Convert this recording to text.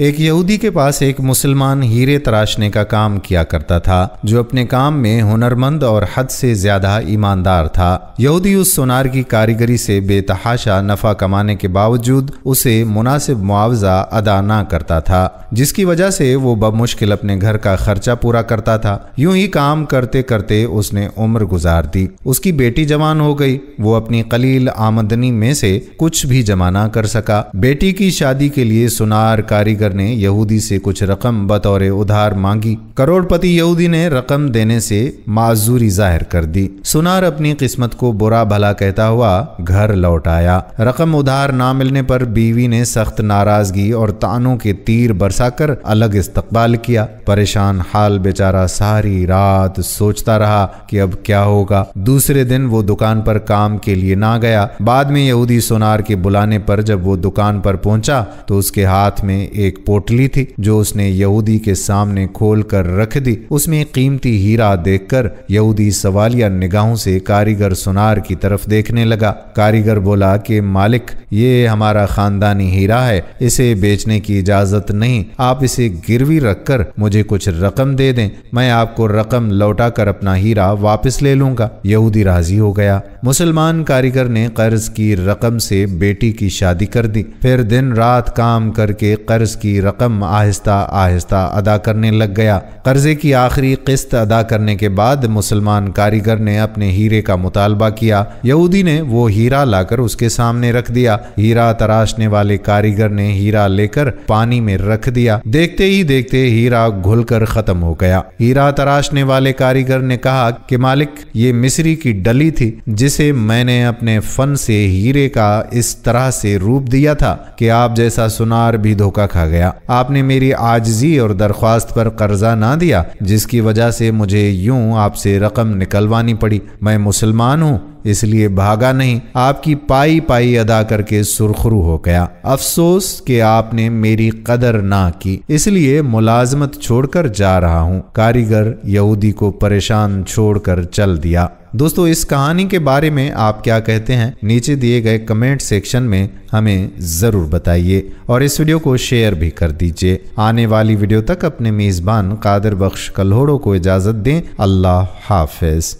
एक यहूदी के पास एक मुसलमान हीरे तराशने का काम किया करता था जो अपने काम में हुनरमंद और हद से ज्यादा ईमानदार था यहूदी उस सोनार की कारीगरी से बेतहाशा नफा कमाने के बावजूद उसे मुनासिब मुआवजा अदा ना करता था जिसकी वजह से वो बमुश्किल अपने घर का खर्चा पूरा करता था यूं ही काम करते करते उसने उम्र गुजार दी उसकी बेटी जवान हो गई वो अपनी कलील आमदनी में से कुछ भी जमा ना कर सका बेटी की शादी के लिए सुनार कारीगर अबीगर ने यहूदी से कुछ रकम बतौर उधार मांगी करोड़पति यहूदी ने रकम देने से माजूरी जाहिर कर दी सुनार अपनी किस्मत को बुरा भला कहता हुआ घर लौट आया रकम उधार ना मिलने पर बीवी ने सख्त नाराजगी और तानों के तीर बरसाकर अलग इस्तकबाल किया परेशान हाल बेचारा सारी रात सोचता रहा कि अब क्या होगा दूसरे दिन वो दुकान पर काम के लिए ना गया बाद में यहूदी सोनार के बुलाने पर जब वो दुकान पर पहुंचा तो उसके हाथ में एक एक पोटली थी जो उसने यहूदी के सामने खोल कर रख दी उसमें कीमती हीरा देखकर यहूदी सवालिया निगाहों से कारीगर सुनार की तरफ देखने लगा कारीगर बोला कि मालिक ये हमारा खानदानी हीरा है इसे बेचने की इजाजत नहीं आप इसे गिरवी रखकर मुझे कुछ रकम दे दें मैं आपको रकम लौटा कर अपना हीरा वापस ले लूंगा यहूदी राजी हो गया मुसलमान कारीगर ने कर्ज की रकम से बेटी की शादी कर दी फिर दिन रात काम करके कर्ज की रकम आहिस्ता आहिस्ता अदा करने लग गया कर्जे की आखिरी किस्त अदा करने के बाद मुसलमान कारीगर ने अपने हीरे का मुतालबा किया यहूदी ने वो हीरा लाकर उसके सामने रख दिया हीरा तराशने वाले कारीगर ने हीरा लेकर पानी में रख दिया देखते ही देखते हीरा घुल खत्म हो गया हीरा तराशने वाले कारीगर ने कहा कि मालिक ये मिस्री की डली थी जिसे मैंने अपने फन से हीरे का इस तरह से रूप दिया था कि आप जैसा सुनार भी धोखा खा गया गया आपने मेरी आजजी और दरख्वास्त पर कर्जा ना दिया जिसकी वजह से मुझे यूं आपसे रकम निकलवानी पड़ी मैं मुसलमान हूँ इसलिए भागा नहीं आपकी पाई पाई अदा करके सुरखरू हो गया अफसोस कि आपने मेरी कदर ना की इसलिए मुलाजमत छोड़कर जा रहा हूँ कारीगर यहूदी को परेशान छोड़कर चल दिया दोस्तों इस कहानी के बारे में आप क्या कहते हैं नीचे दिए गए कमेंट सेक्शन में हमें ज़रूर बताइए और इस वीडियो को शेयर भी कर दीजिए आने वाली वीडियो तक अपने मेज़बान कादर बख्श कल्होड़ो को इजाज़त दें अल्लाह हाफिज़